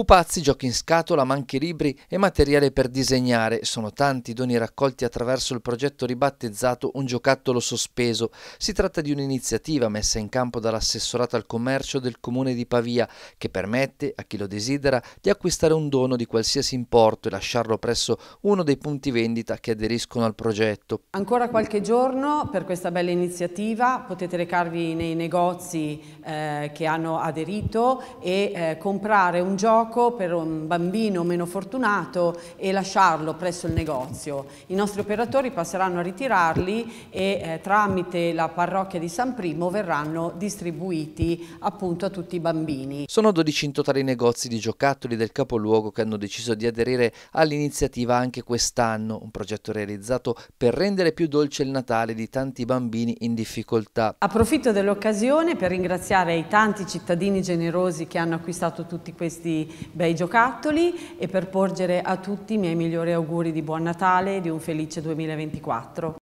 Pupazzi, giochi in scatola, ma anche libri e materiale per disegnare. Sono tanti i doni raccolti attraverso il progetto ribattezzato Un giocattolo sospeso. Si tratta di un'iniziativa messa in campo dall'assessorato al commercio del comune di Pavia che permette a chi lo desidera di acquistare un dono di qualsiasi importo e lasciarlo presso uno dei punti vendita che aderiscono al progetto. Ancora qualche giorno per questa bella iniziativa potete recarvi nei negozi eh, che hanno aderito e eh, comprare un gioco gioco per un bambino meno fortunato e lasciarlo presso il negozio. I nostri operatori passeranno a ritirarli e eh, tramite la parrocchia di San Primo verranno distribuiti appunto a tutti i bambini. Sono 12 in totale i negozi di giocattoli del capoluogo che hanno deciso di aderire all'iniziativa anche quest'anno, un progetto realizzato per rendere più dolce il Natale di tanti bambini in difficoltà. Approfitto dell'occasione per ringraziare i tanti cittadini generosi che hanno acquistato tutti questi bei giocattoli e per porgere a tutti i miei migliori auguri di buon Natale e di un felice 2024.